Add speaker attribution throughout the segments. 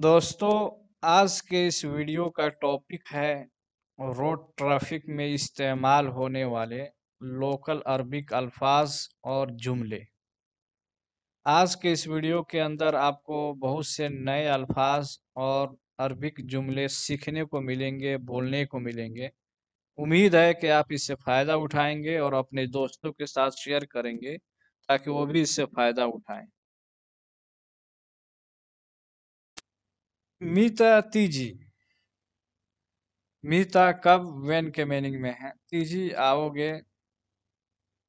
Speaker 1: दोस्तों आज के इस वीडियो का टॉपिक है रोड ट्रैफिक में इस्तेमाल होने वाले लोकल अरबिक अल्फाज और जुमले आज के इस वीडियो के अंदर आपको बहुत से नए अल्फाज और अरबिक जुमले सीखने को मिलेंगे बोलने को मिलेंगे उम्मीद है कि आप इससे फ़ायदा उठाएंगे और अपने दोस्तों के साथ शेयर करेंगे ताकि वो भी इससे फ़ायदा उठाएं मीता तीजी मीता कब वेन के मीनिंग में है तीजी आओगे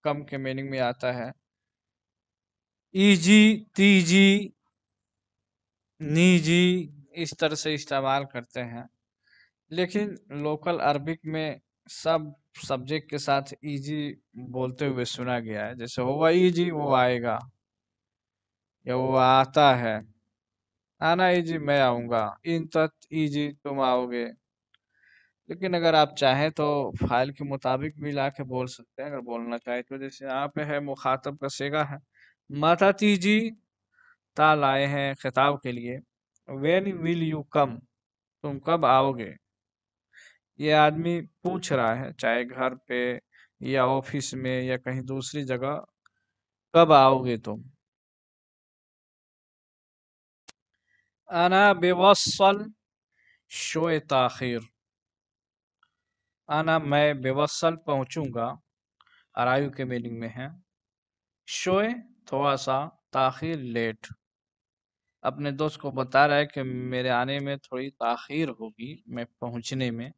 Speaker 1: कम के मीनिंग में आता है ईजी तीजी नीजी इस तरह से इस्तेमाल करते हैं लेकिन लोकल अरबिक में सब सब्जेक्ट के साथ ईजी बोलते हुए सुना गया है जैसे होगा इजी वो आएगा या वो आता है आना इजी मैं आऊँगा इन तत् इजी तुम आओगे लेकिन अगर आप चाहें तो फाइल के मुताबिक भी ला के बोल सकते हैं अगर बोलना चाहे तो जैसे यहाँ पे है मुखातब का सेगा है माता तीजी ता लाए हैं खिताब के लिए वेन विल यू कम तुम कब आओगे ये आदमी पूछ रहा है चाहे घर पे या ऑफिस में या कहीं दूसरी जगह कब आओगे तुम أنا बेवसल शो ताखिर आना मैं बेवसल पहुँचूँगा अरायु के मीनिंग में है शोए थोड़ा सा ताखिर लेट अपने दोस्त को बता रहा है कि मेरे आने में थोड़ी ताखिर होगी मैं पहुँचने में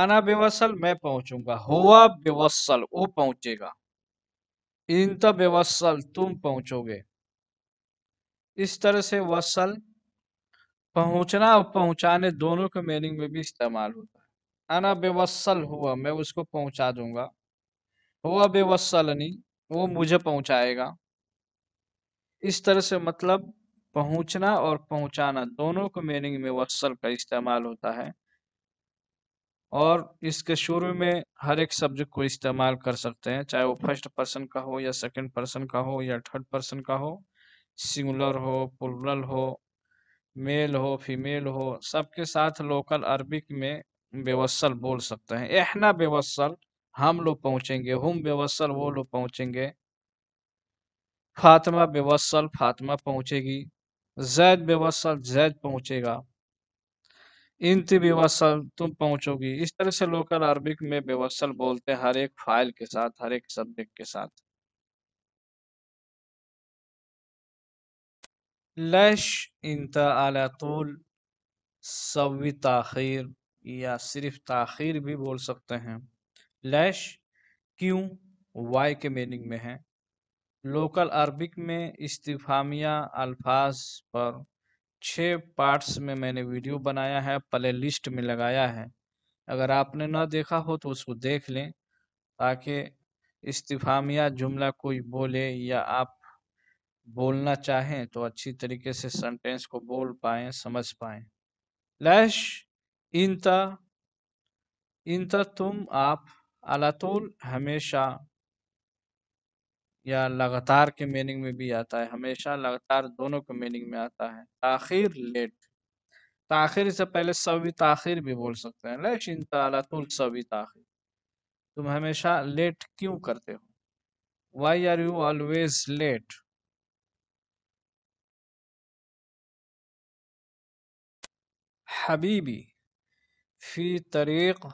Speaker 1: आना बेवसल मैं पहुँचूँगा हुआ बेवसल वो पहुँचेगा इन तो बेवसल तुम पहुँचोगे इस तरह से वसल पहुंचना और पहुंचाने दोनों के मीनिंग में भी इस्तेमाल होता है आना बेवसल हुआ मैं उसको पहुंचा दूंगा हुआ बेवसल नहीं वो मुझे पहुंचाएगा इस तरह से मतलब पहुंचना और पहुंचाना दोनों को मीनिंग में वसल का इस्तेमाल होता है और इसके शुरू में हर एक सब्जेक्ट को इस्तेमाल कर सकते हैं चाहे वो फर्स्ट पर्सन का हो या सेकंड पर्सन का हो या थर्ड पर्सन का हो सिंगुलर हो पुलरल हो मेल हो फीमेल हो सबके साथ लोकल अरबिक में बेवसल बोल सकते हैं एहना बेवसल हम लोग पहुंचेंगे हम बेवसल वो लोग पहुंचेंगे फातिमा बेवसल फातिमा पहुंचेगी जैद बेवसल जैद पहुंचेगा इंत बेवसल तुम पहुंचोगी इस तरह से लोकल अरबिक में बेवसल बोलते हैं हर एक फाइल के साथ हर एक सब्जेक्ट के साथ लश इंता على सवी ताखिर या सिर्फ ताखिर भी बोल सकते हैं लश क्यों वाई के मीनिंग में है लोकल अरबिक में इस्तीफामिया अल्फाज पर छः पार्ट्स में मैंने वीडियो बनाया है प्ले लिस्ट में लगाया है अगर आपने ना देखा हो तो उसको देख लें ताकि इस्तीफामिया जुमला कोई बोले या आप बोलना चाहें तो अच्छी तरीके से सेंटेंस को बोल पाए समझ पाए लैश इंता इंता तुम आप अलातुल हमेशा या लगातार के मीनिंग में भी आता है हमेशा लगातार दोनों के मीनिंग में आता है ताखिर लेट ताखिर से पहले सवी ताखिर भी बोल सकते हैं लैश इंता अलातुल सवी ताखिर तुम हमेशा लेट क्यों करते हो why are you always late حبيبي في طريق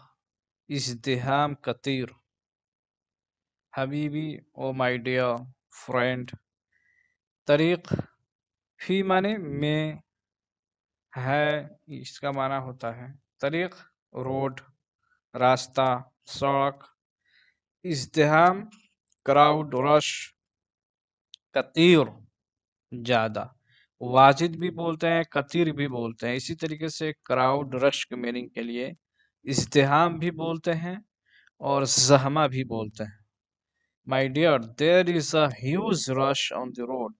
Speaker 1: ازدهام كثير حبيبي او my dear friend तरीक फी माने में है इसका माना होता है तरीक रोड रास्ता सड़क इजतहाम क्राउड रश कतीर ज़्यादा वाजिद भी बोलते हैं कतीर भी बोलते हैं इसी तरीके से क्राउड रश के मीनिंग के लिए इजतहाम भी बोलते हैं और जहमा भी बोलते हैं my dear there is a rush on the road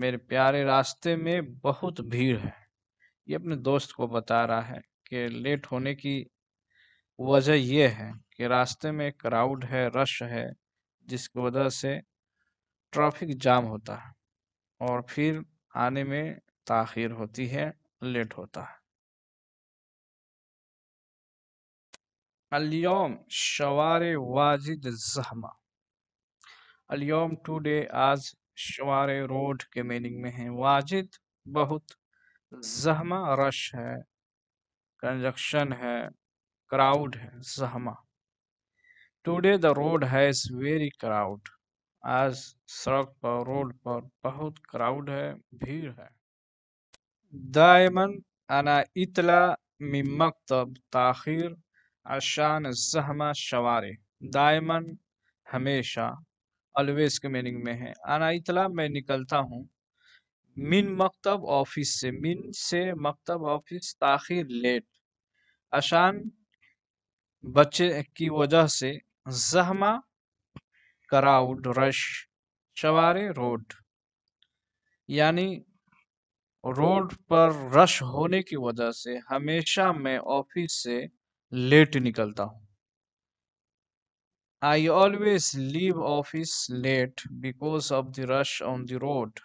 Speaker 1: मेरे प्यारे रास्ते में बहुत भीड़ है ये अपने दोस्त को बता रहा है कि लेट होने की वजह यह है कि रास्ते में क्राउड है रश है जिसकी वजह से ट्रैफिक जाम होता है और फिर आने में ताखिर होती है लेट होता है अलियोम शवार वाजिद जहमा अलियोम टुडे आज शवार रोड के मीनिंग में है वाजिद बहुत जहमा रश है कंजक्शन है क्राउड है जहमा today the road has very crowd आज सड़क पर रोड पर बहुत क्राउड है भीड़ है दायमन अना इतला मकतब ताखिर आशान जहमा शवारे दायमन हमेशा अलवेज के मीनिंग में है अना इतला मैं निकलता हूँ मिन मकतब ऑफिस से मिन से मकतब ऑफिस ताखिर लेट अशान बच्चे की वजह से जहमा कराउड रश चवारे रोड यानी रोड पर रश होने की वजह से हमेशा मैं ऑफिस से लेट निकलता हूँ I always leave office late because of the rush on the road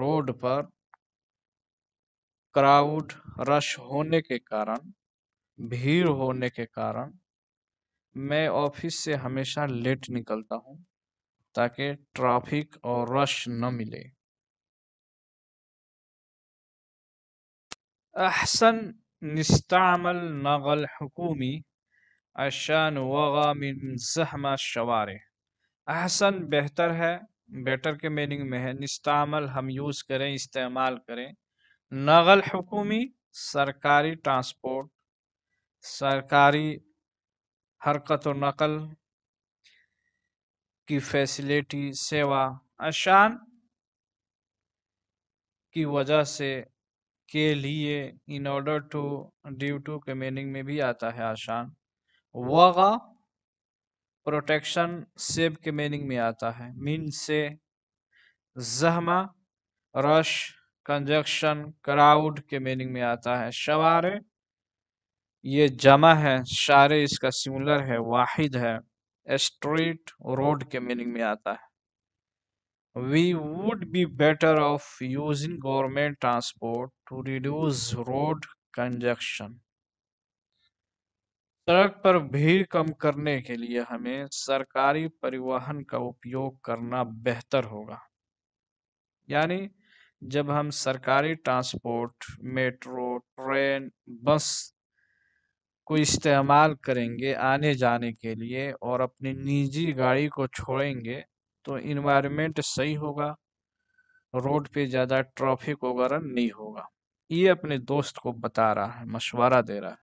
Speaker 1: road पर क्राउड रश होने के कारण भीड़ होने के कारण मैं ऑफिस से हमेशा लेट निकलता हूँ ताकि ट्रैफिक और रश न मिले अहसन निस्तामल नगल हुकूमी عشان وغى من زحمة अहसन बेहतर है बेटर के मीनिंग में है निस्तामल हम यूज़ करें इस्तेमाल करें नगल हुकूमी सरकारी ट्रांसपोर्ट सरकारी हरकत और नकल की फैसिलिटी सेवा अशान की वजह से के लिए in order to due to के मीनिंग में भी आता है आशान वगा प्रोटेक्शन सेब के मीनिंग में आता है मीन से जहमा रश कंजक्शन क्राउड के मीनिंग में आता है शवारे ये जमा है शारे इसका सिमुलर है वाहिद है स्ट्रीट रोड के मीनिंग में आता है we would be better off using government transport to reduce road congestion सड़क पर भीड़ कम करने के लिए हमें सरकारी परिवहन का उपयोग करना बेहतर होगा यानी जब हम सरकारी ट्रांसपोर्ट मेट्रो ट्रेन बस को इस्तेमाल करेंगे आने जाने के लिए और अपनी निजी गाड़ी को छोड़ेंगे तो इन्वायरमेंट सही होगा रोड पे ज़्यादा ट्रैफिक वगैरह नहीं होगा ये अपने दोस्त को बता रहा है मशवरा दे रहा है